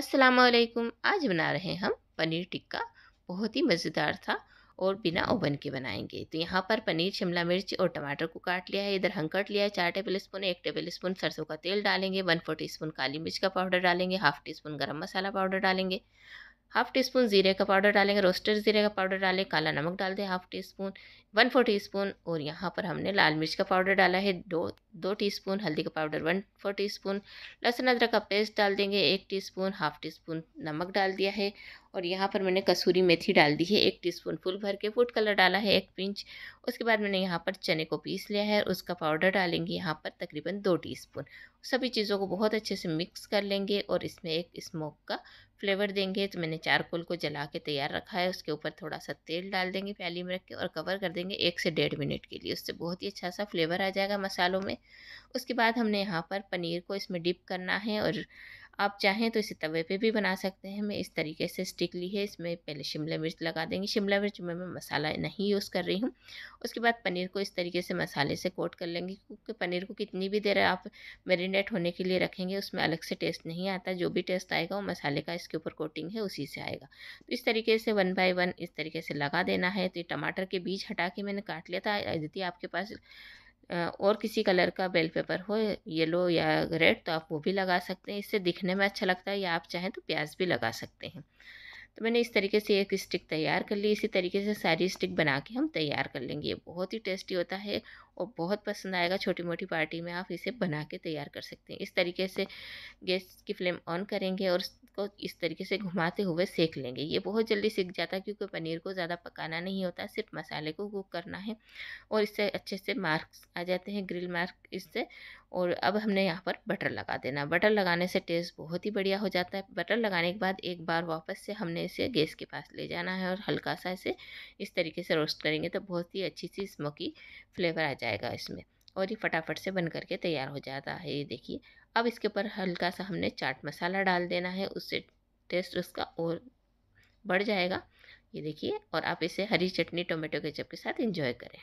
अस्सलाम वालेकुम आज बना रहे हैं हम पनीर टिक्का बहुत ही मज़ेदार था और बिना ओवन के बनाएंगे तो यहाँ पर पनीर शिमला मिर्च और टमाटर को काट लिया है इधर हम कट लिया है चार टेबल स्पून एक टेबल स्पून सरसों का तेल डालेंगे वन फोर टी स्पून काली मिर्च का पाउडर डालेंगे half teaspoon garam masala powder डालेंगे हाफ टी स्पून जीरे का पाउडर डालेंगे रोस्टेड जीरे का पाउडर डालें काला नमक डाल दें half teaspoon one four teaspoon और यहाँ पर हमने लाल मिर्च का पाउडर डाला है दो दो टी स्पून हल्दी का powder one four teaspoon लहसुन अदरक का पेस्ट डाल देंगे एक teaspoon half teaspoon नमक डाल दिया है और यहाँ पर मैंने कसूरी मेथी डाल दी है एक टी स्पून फुल भर के फूड कलर डाला है एक पिंच उसके बाद मैंने यहाँ पर चने को पीस लिया है और उसका पाउडर डालेंगे यहाँ पर तकरीबन दो टी स्पून सभी चीज़ों को बहुत अच्छे से मिक्स कर लेंगे और इसमें एक स्मोक का फ्लेवर देंगे तो मैंने चारकोल को जला के तैयार रखा है उसके ऊपर थोड़ा सा तेल डाल देंगे प्याली में रख के और कवर कर देंगे एक से डेढ़ मिनट के लिए उससे बहुत ही अच्छा सा फ्लेवर आ जाएगा मसालों में उसके बाद हमने यहाँ पर पनीर को इसमें डिप करना है और आप चाहें तो इसे तवे पे भी बना सकते हैं मैं इस तरीके से स्टिक ली है इसमें पहले शिमला मिर्च लगा देंगे शिमला मिर्च में मैं मसाला नहीं यूज़ कर रही हूँ उसके बाद पनीर को इस तरीके से मसाले से कोट कर लेंगे क्योंकि पनीर को कितनी भी देर आप मैरिनेट होने के लिए रखेंगे उसमें अलग से टेस्ट नहीं आता जो भी टेस्ट आएगा वो मसाले का इसके ऊपर कोटिंग है उसी से आएगा तो इस तरीके से वन बाय वन इस तरीके से लगा देना है तो टमाटर के बीज हटा के मैंने काट लिया था यदि आपके पास और किसी कलर का बेल पेपर हो येलो या रेड तो आप वो भी लगा सकते हैं इससे दिखने में अच्छा लगता है या आप चाहें तो प्याज भी लगा सकते हैं तो मैंने इस तरीके से एक स्टिक तैयार कर ली इसी तरीके से सारी स्टिक बना के हम तैयार कर लेंगे ये बहुत ही टेस्टी होता है और बहुत पसंद आएगा छोटी मोटी पार्टी में आप इसे बना के तैयार कर सकते हैं इस तरीके से गैस की फ्लेम ऑन करेंगे और इसको इस तरीके से घुमाते हुए सेक लेंगे ये बहुत जल्दी सीख जाता है क्योंकि पनीर को ज़्यादा पकाना नहीं होता सिर्फ मसाले को कुक करना है और इससे अच्छे से मार्क्स आ जाते हैं ग्रिल मार्क इससे और अब हमने यहाँ पर बटर लगा देना बटर लगाने से टेस्ट बहुत ही बढ़िया हो जाता है बटर लगाने के बाद एक बार वापस से हमने इसे गैस के पास ले जाना है और हल्का सा इसे इस तरीके से रोस्ट करेंगे तो बहुत ही अच्छी सी स्मोकी फ्लेवर आ जाएगा इसमें और ये फटाफट से बन करके तैयार हो जाता है ये देखिए अब इसके ऊपर हल्का सा हमने चाट मसाला डाल देना है उससे टेस्ट उसका और बढ़ जाएगा ये देखिए और आप इसे हरी चटनी टोमेटो केचप के साथ इंजॉय करें